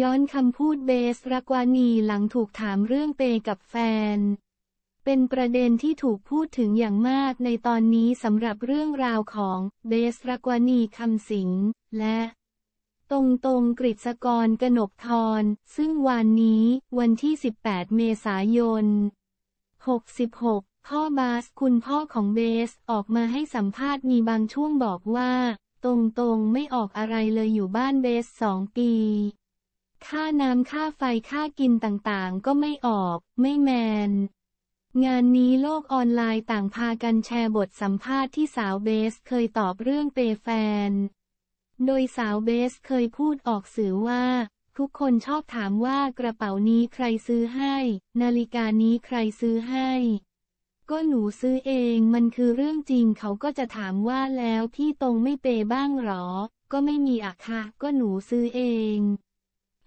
ย้อนคำพูดเบสรักวานีหลังถูกถามเรื่องเปกับแฟน เป็นประเด็นที่ถูกพูดถึงอย่างมากในตอนนี้สำหรับเรื่องราวของเบสรักวานีคำสิง และ ตรงตรงกฤษกรกนกทร ซึ่งวันนี้วันที่ 18 เมษายน66 พ่อบาสคุณพ่อของเบสออกมาให้สัมภาษณ์มีบางช่วงบอกว่า ตรงตรงไม่ออกอะไรเลยอยู่บ้านเบสสองปีค่าน้ำค่าไฟค่ากินต่างๆ ก็ไม่ออก ไม่แมน งานนี้โลกออนไลน์ต่างพากันแชร์บทสัมภาษณ์ที่สาวเบสเคยตอบเรื่องเปแฟน โดยสาวเบสเคยพูดออกสื่อว่า ทุกคนชอบถามว่ากระเป๋านี้ใครซื้อให้ นาฬิกานี้ใครซื้อให้ ก็หนูซื้อเอง มันคือเรื่องจริงเขาก็จะถามว่าแล้วพี่ตรงไม่เปบ้างหรอ ก็ไม่มีอะค่ะก็หนูซื้อเอง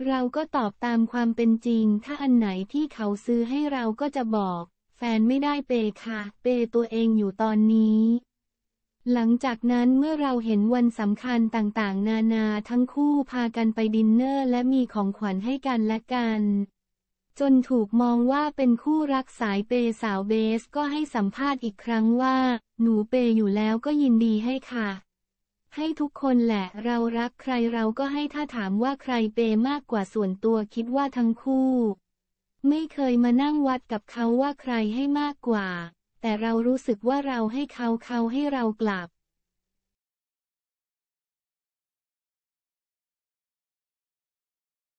เราก็ตอบตามความเป็นจริง ถ้าอันไหนที่เขาซื้อให้เราก็จะบอก แฟนไม่ได้เปค่ะ เปตัวเองอยู่ตอนนี้ หลังจากนั้นเมื่อเราเห็นวันสำคัญต่างๆ นานาทั้งคู่พากันไปดินเนอร์และมีของขวัญให้กันและกัน จนถูกมองว่าเป็นคู่รักสายเปสาวเบสก็ให้สัมภาษณ์อีกครั้งว่า หนูเปอยู่แล้วก็ยินดีให้ค่ะให้ทุกคนแหละ เรารักใครเราก็ให้ถ้าถามว่าใครเปมากกว่าส่วนตัวคิดว่าทั้งคู่ ไม่เคยมานั่งวัดกับเขาว่าใครให้มากกว่า แต่เรารู้สึกว่าเราให้เขาเขาให้เรากลับ